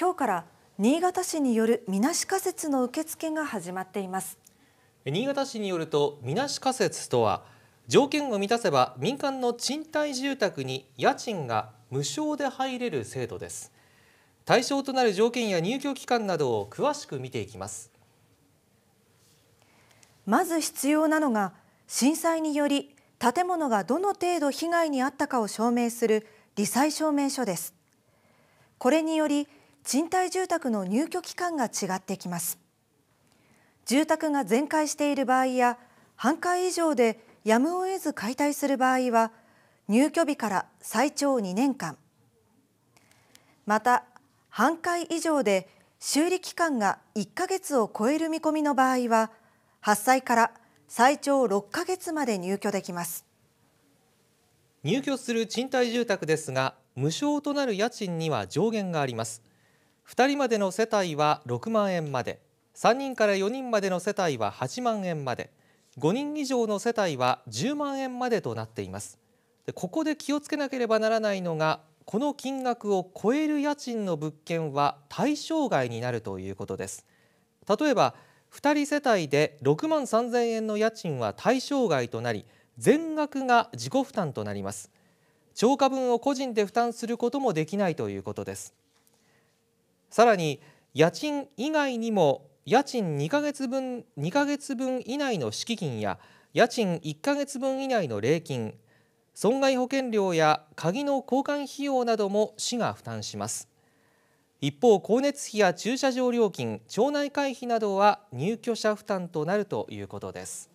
今日から新潟市によるみなし仮設の受付が始まっています新潟市によるとみなし仮設とは条件を満たせば民間の賃貸住宅に家賃が無償で入れる制度です対象となる条件や入居期間などを詳しく見ていきますまず必要なのが震災により建物がどの程度被害に遭ったかを証明する罹災証明書ですこれにより賃貸住宅の入居期間が違ってきます住宅が全壊している場合や半壊以上でやむを得ず解体する場合は入居日から最長2年間また半壊以上で修理期間が1ヶ月を超える見込みの場合は発災から最長6ヶ月まで入居できます入居する賃貸住宅ですが無償となる家賃には上限があります2人までの世帯は6万円まで3人から4人までの世帯は8万円まで5人以上の世帯は10万円までとなっていますでここで気をつけなければならないのがこの金額を超える家賃の物件は対象外になるということです例えば2人世帯で6万3000円の家賃は対象外となり全額が自己負担となります超過分を個人で負担することもできないということですさらに家賃以外にも家賃2ヶ月分2ヶ月分以内の敷金や家賃1ヶ月分以内の礼金損害保険料や鍵の交換費用なども市が負担します一方光熱費や駐車場料金町内会費などは入居者負担となるということです